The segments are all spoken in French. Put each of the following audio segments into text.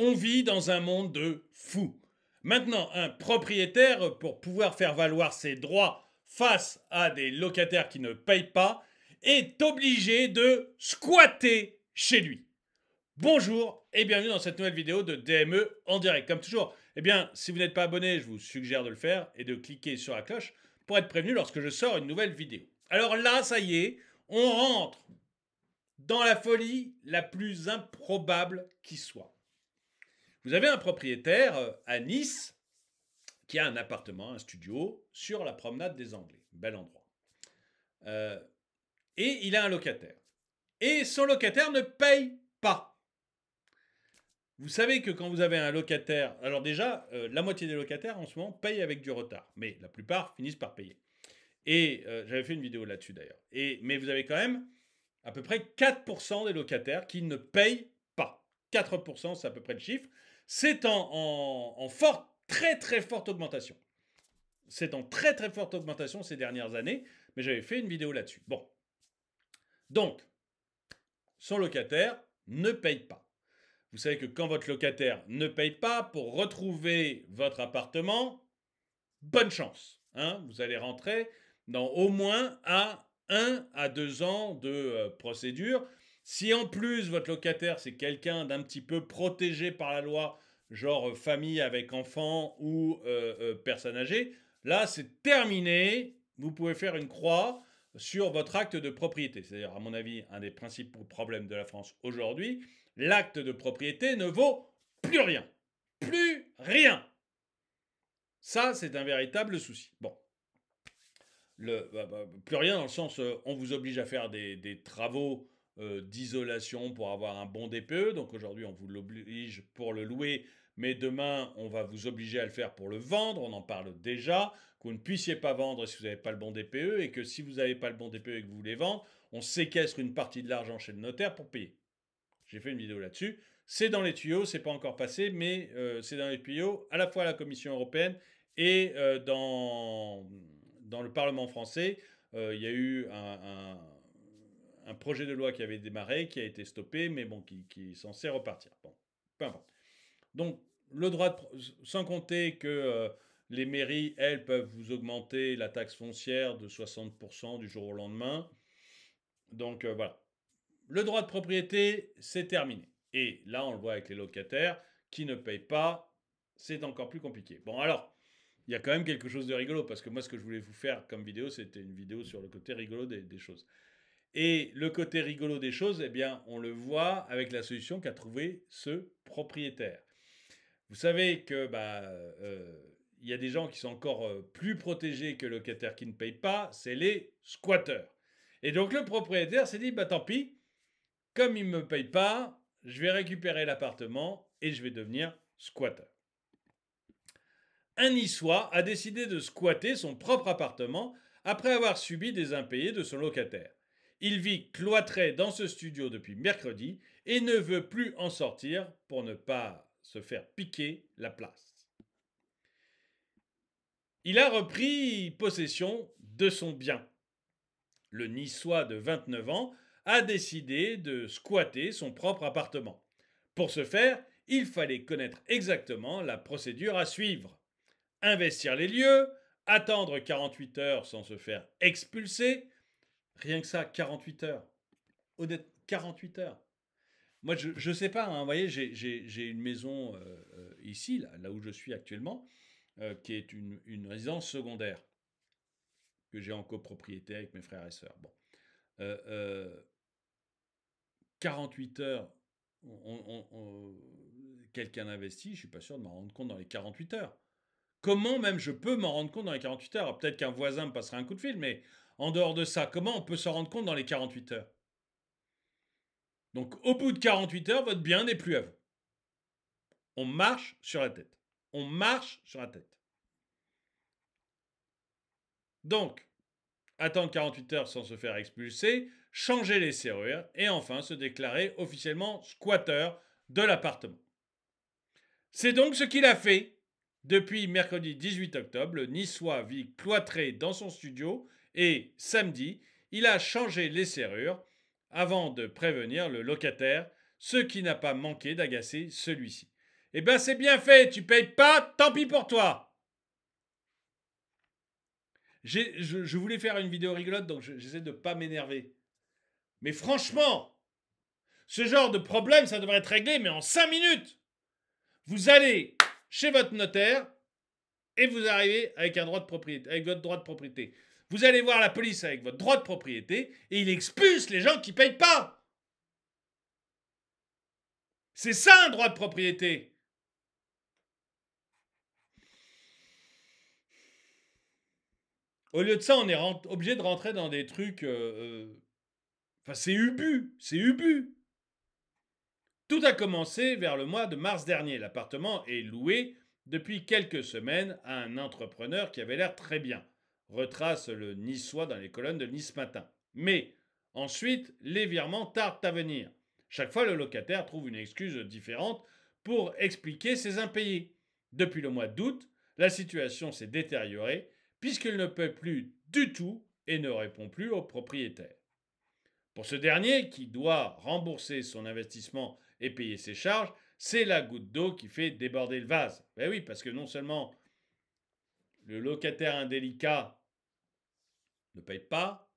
On vit dans un monde de fous. Maintenant, un propriétaire, pour pouvoir faire valoir ses droits face à des locataires qui ne payent pas, est obligé de squatter chez lui. Bonjour et bienvenue dans cette nouvelle vidéo de DME en direct. Comme toujours, eh bien, si vous n'êtes pas abonné, je vous suggère de le faire et de cliquer sur la cloche pour être prévenu lorsque je sors une nouvelle vidéo. Alors là, ça y est, on rentre dans la folie la plus improbable qui soit. Vous avez un propriétaire euh, à Nice qui a un appartement, un studio sur la promenade des Anglais, bel endroit. Euh, et il a un locataire. Et son locataire ne paye pas. Vous savez que quand vous avez un locataire, alors déjà, euh, la moitié des locataires en ce moment payent avec du retard, mais la plupart finissent par payer. Et j'avais fait une vidéo là-dessus d'ailleurs. Et, mais vous avez quand même à peu près 4% des locataires qui ne payent pas. 4%, c'est à peu près le chiffre c'est en, forte, très très forte augmentation. C'est en très très forte augmentation ces dernières années, mais j'avais fait une vidéo là-dessus. Bon. Donc, son locataire ne paye pas. Vous savez que quand votre locataire ne paye pas, pour retrouver votre appartement, bonne chance. Hein, vous allez rentrer dans au moins à à deux ans de euh, procédure. Si en plus votre locataire c'est quelqu'un d'un petit peu protégé par la loi, genre euh, famille avec enfant ou euh, euh, personne âgée, là c'est terminé, vous pouvez faire une croix sur votre acte de propriété. C'est-à-dire, à mon avis, un des principaux problèmes de la France aujourd'hui, l'acte de propriété ne vaut plus rien. Plus rien. Ça, c'est un véritable souci. Bon. Le, bah, bah, plus rien dans le sens, on vous oblige à faire des travaux euh, d'isolation pour avoir un bon DPE. Donc aujourd'hui, on vous l'oblige pour le louer, mais demain, on va vous obliger à le faire pour le vendre. On en parle déjà. Que vous ne puissiez pas vendre si vous n'avez pas le bon DPE et que si vous n'avez pas le bon DPE et que vous voulez vendre, on séquestre une partie de l'argent chez le notaire pour payer. J'ai fait une vidéo là-dessus. C'est dans les tuyaux, c'est pas encore passé, mais euh, c'est dans les tuyaux, à la fois à la Commission européenne et euh, dans, dans le Parlement français. Il y a eu un un projet de loi qui avait démarré, qui a été stoppé, mais bon, qui, qui est censé repartir. Donc, le droit sans compter que euh, les mairies, elles, peuvent vous augmenter la taxe foncière de 60% du jour au lendemain. Donc, euh, voilà. Le droit de propriété, c'est terminé. Et là, on le voit avec les locataires qui ne payent pas, c'est encore plus compliqué. Bon, alors, il y a quand même quelque chose de rigolo, parce que moi, ce que je voulais vous faire comme vidéo, c'était une vidéo sur le côté rigolo des choses. Et le côté rigolo des choses, eh bien, on le voit avec la solution qu'a trouvé ce propriétaire. Vous savez que bah, euh, il y a des gens qui sont encore euh, plus protégés que le locataire qui ne payent pas, c'est les squatteurs. Et donc le propriétaire s'est dit, bah tant pis, comme il ne me paye pas, je vais récupérer l'appartement et je vais devenir squatteur. Un niçois a décidé de squatter son propre appartement après avoir subi des impayés de son locataire. Il vit cloîtré dans ce studio depuis mercredi et ne veut plus en sortir pour ne pas se faire piquer la place. Il a repris possession de son bien. Le Niçois de 29 ans a décidé de squatter son propre appartement. Pour ce faire, il fallait connaître exactement la procédure à suivre. Investir les lieux, attendre 48 heures sans se faire expulser, Rien que ça, 48 heures. Honnêtement, 48 heures. Moi, je ne sais pas. Hein, vous voyez, j'ai une maison euh, euh, ici, là, où je suis actuellement, euh, qui est une, résidence secondaire que j'ai en copropriété avec mes frères et sœurs. Bon. 48 heures, quelqu'un investit, je suis pas sûr de m'en rendre compte dans les 48 heures. Comment même je peux m'en rendre compte dans les 48 heures Peut-être qu'un voisin me passera un coup de fil, mais en dehors de ça, comment on peut s'en rendre compte dans les 48 heures Donc au bout de 48 heures, votre bien n'est plus à vous. On marche sur la tête. On marche sur la tête. Donc, attendre 48 heures sans se faire expulser, changer les serrures et enfin se déclarer officiellement squatteur de l'appartement. C'est donc ce qu'il a fait. Depuis mercredi 18 octobre, le Niçois vit cloîtré dans son studio et samedi, il a changé les serrures avant de prévenir le locataire, ce qui n'a pas manqué d'agacer celui-ci. Eh ben c'est bien fait, tu payes pas, tant pis pour toi. Je, voulais faire une vidéo rigolote, donc j'essaie de ne pas m'énerver. Mais franchement, ce genre de problème, ça devrait être réglé, mais en 5 minutes. Vous allez chez votre notaire et vous arrivez avec un droit de propriété, avec votre droit de propriété. Vous allez voir la police avec votre droit de propriété et il expulse les gens qui ne payent pas. C'est ça un droit de propriété. Au lieu de ça, on est obligé de rentrer dans des trucs... Euh, euh, enfin, c'est ubu, c'est ubu. Tout a commencé vers le mois de mars dernier. L'appartement est loué depuis quelques semaines à un entrepreneur qui avait l'air très bien retrace le niçois dans les colonnes de Nice Matin. Mais ensuite, les virements tardent à venir. Chaque fois, le locataire trouve une excuse différente pour expliquer ses impayés. Depuis le mois d'août, la situation s'est détériorée puisqu'il ne peut plus du tout et ne répond plus au propriétaire. Pour ce dernier, qui doit rembourser son investissement et payer ses charges, c'est la goutte d'eau qui fait déborder le vase. Ben oui, parce que non seulement le locataire indélicat ne paye pas,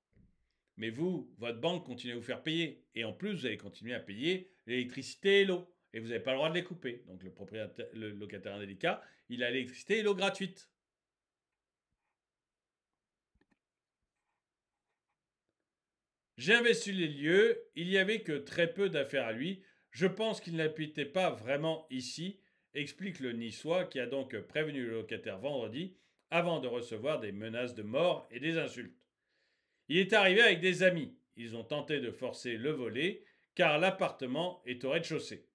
mais vous, votre banque continue à vous faire payer. Et en plus, vous allez continuer à payer l'électricité et l'eau. Et vous n'avez pas le droit de les couper. Donc le, propriétaire, le locataire indélicat, il a l'électricité et l'eau gratuite. J'ai investi les lieux, il n'y avait que très peu d'affaires à lui. Je pense qu'il n'habitait pas vraiment ici, explique le Niçois qui a donc prévenu le locataire vendredi avant de recevoir des menaces de mort et des insultes. Il est arrivé avec des amis. Ils ont tenté de forcer le volet car l'appartement est au rez-de-chaussée.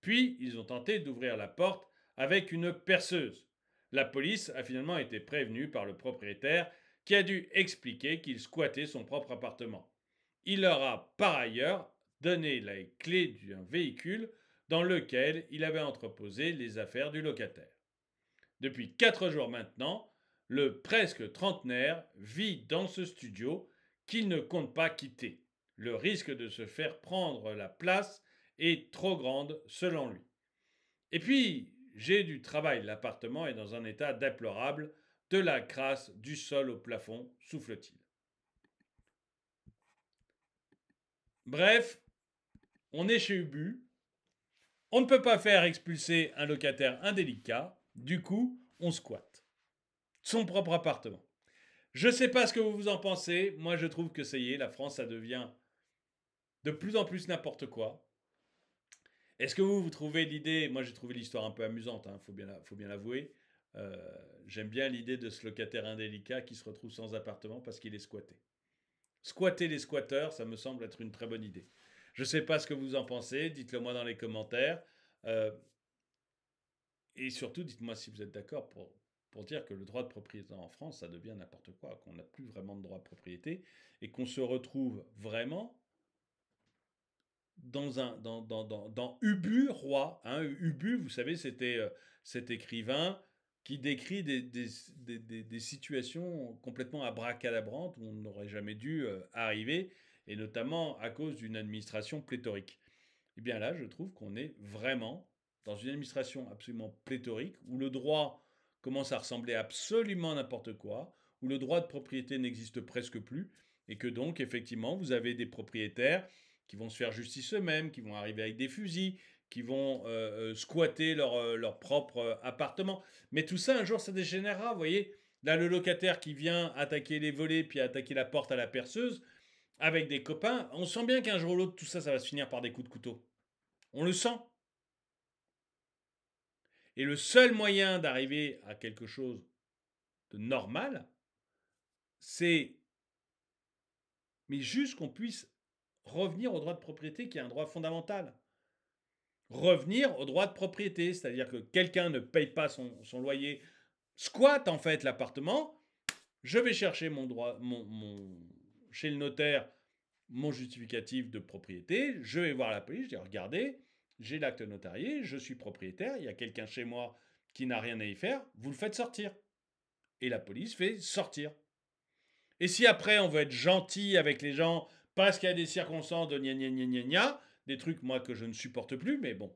Puis ils ont tenté d'ouvrir la porte avec une perceuse. La police a finalement été prévenue par le propriétaire qui a dû expliquer qu'il squattait son propre appartement. Il leur a par ailleurs donné la clé d'un véhicule dans lequel il avait entreposé les affaires du locataire. Depuis quatre jours maintenant, le presque trentenaire vit dans ce studio qu'il ne compte pas quitter. Le risque de se faire prendre la place est trop grande selon lui. Et puis, j'ai du travail, l'appartement est dans un état déplorable, de la crasse du sol au plafond, souffle-t-il. Bref, on est chez Ubu, on ne peut pas faire expulser un locataire indélicat, du coup, on squatte son propre appartement. Je sais pas ce que vous en pensez. Moi, je trouve que ça y est, la France, ça devient de plus en plus n'importe quoi. Est-ce que vous, vous trouvez l'idée Moi, j'ai trouvé l'histoire un peu amusante, il hein, faut bien, faut bien l'avouer. Euh, j'aime bien l'idée de ce locataire indélicat qui se retrouve sans appartement parce qu'il est squatté. Squatter les squatteurs, ça me semble être une très bonne idée. Je ne sais pas ce que vous en pensez, dites-le moi dans les commentaires. Euh, et surtout, dites-moi si vous êtes d'accord pour, pour dire que le droit de propriété en France, ça devient n'importe quoi, qu'on n'a plus vraiment de droit de propriété et qu'on se retrouve vraiment dans un dans, dans, dans, dans Ubu Roi. Hein. Ubu, vous savez, c'était euh, cet écrivain qui décrit des, des, des, des situations complètement abracadabrantes où on n'aurait jamais dû euh, arriver, et notamment à cause d'une administration pléthorique. Et eh bien là, je trouve qu'on est vraiment dans une administration absolument pléthorique où le droit commence à ressembler à absolument n'importe quoi, où le droit de propriété n'existe presque plus, et que donc, effectivement, vous avez des propriétaires qui vont se faire justice eux-mêmes, qui vont arriver avec des fusils, qui vont euh, euh, squatter leur, euh, leur propre appartement. Mais tout ça, un jour, ça dégénérera, vous voyez. Là, le locataire qui vient attaquer les volets, puis attaquer la porte à la perceuse, avec des copains, on sent bien qu'un jour ou l'autre, tout ça, ça va se finir par des coups de couteau. On le sent. Et le seul moyen d'arriver à quelque chose de normal, c'est, mais juste qu'on puisse revenir au droit de propriété qui est un droit fondamental. Revenir au droit de propriété, c'est-à-dire que quelqu'un ne paye pas son, loyer, squatte en fait l'appartement, je vais chercher mon droit, chez le notaire mon justificatif de propriété, je vais voir la police, je vais regarder j'ai l'acte notarié, je suis propriétaire, il y a quelqu'un chez moi qui n'a rien à y faire, vous le faites sortir. Et la police fait sortir. Et si après on veut être gentil avec les gens parce qu'il y a des circonstances de gna gna gna gna des trucs moi que je ne supporte plus, mais bon,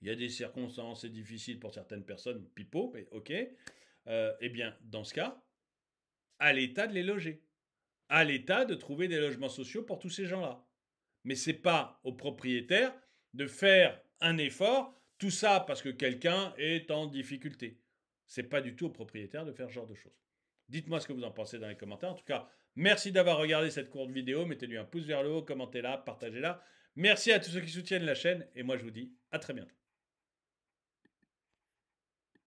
il y a des circonstances, c'est difficile pour certaines personnes, pipo, mais ok. Euh, eh bien, dans ce cas, à l'État de les loger, à l'État de trouver des logements sociaux pour tous ces gens-là. Mais c'est pas aux propriétaires de faire un effort, tout ça parce que quelqu'un est en difficulté. C'est pas du tout au propriétaire de faire ce genre de choses. Dites-moi ce que vous en pensez dans les commentaires. En tout cas, merci d'avoir regardé cette courte vidéo. Mettez-lui un pouce vers le haut, commentez-la, partagez-la. Merci à tous ceux qui soutiennent la chaîne et moi je vous dis à très bientôt.